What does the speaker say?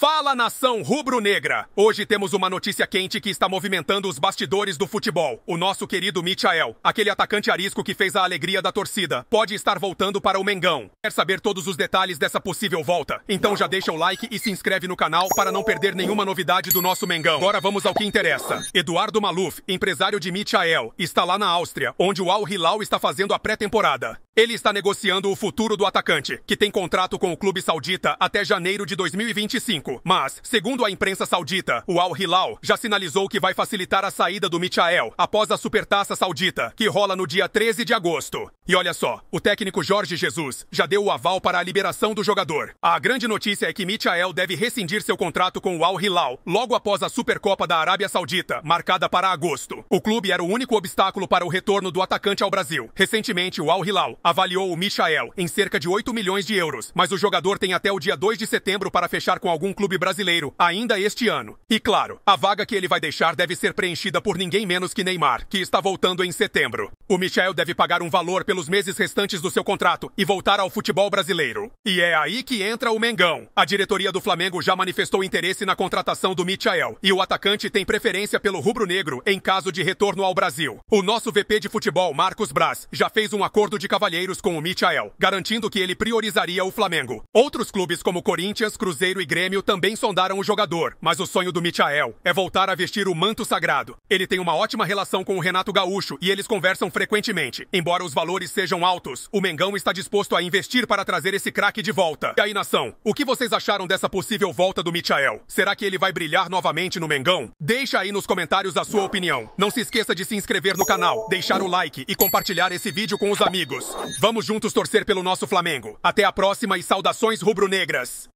Fala nação rubro-negra! Hoje temos uma notícia quente que está movimentando os bastidores do futebol. O nosso querido Michael, aquele atacante arisco que fez a alegria da torcida, pode estar voltando para o Mengão. Quer saber todos os detalhes dessa possível volta? Então já deixa o like e se inscreve no canal para não perder nenhuma novidade do nosso Mengão. Agora vamos ao que interessa. Eduardo Maluf, empresário de Michael, está lá na Áustria, onde o Al Hilal está fazendo a pré-temporada. Ele está negociando o futuro do atacante, que tem contrato com o clube saudita até janeiro de 2025 pouco. Mas, segundo a imprensa saudita, o Al Hilal já sinalizou que vai facilitar a saída do Michael após a supertaça saudita, que rola no dia 13 de agosto. E olha só, o técnico Jorge Jesus já deu o aval para a liberação do jogador. A grande notícia é que Michael deve rescindir seu contrato com o Al Hilal logo após a Supercopa da Arábia Saudita, marcada para agosto. O clube era o único obstáculo para o retorno do atacante ao Brasil. Recentemente, o Al Hilal avaliou o Michael em cerca de 8 milhões de euros, mas o jogador tem até o dia 2 de setembro para fechar com algum clube brasileiro ainda este ano. E claro, a vaga que ele vai deixar deve ser preenchida por ninguém menos que Neymar, que está voltando em setembro. O Michael deve pagar um valor pelo pelos meses restantes do seu contrato e voltar ao futebol brasileiro. E é aí que entra o Mengão. A diretoria do Flamengo já manifestou interesse na contratação do Michael e o atacante tem preferência pelo rubro-negro em caso de retorno ao Brasil. O nosso VP de futebol, Marcos Braz, já fez um acordo de cavalheiros com o Michael, garantindo que ele priorizaria o Flamengo. Outros clubes como Corinthians, Cruzeiro e Grêmio também sondaram o jogador, mas o sonho do Michael é voltar a vestir o manto sagrado. Ele tem uma ótima relação com o Renato Gaúcho e eles conversam frequentemente, embora os valores valores sejam altos, o Mengão está disposto a investir para trazer esse craque de volta. E aí, nação, o que vocês acharam dessa possível volta do Michael? Será que ele vai brilhar novamente no Mengão? Deixa aí nos comentários a sua opinião. Não se esqueça de se inscrever no canal, deixar o like e compartilhar esse vídeo com os amigos. Vamos juntos torcer pelo nosso Flamengo. Até a próxima e saudações rubro-negras!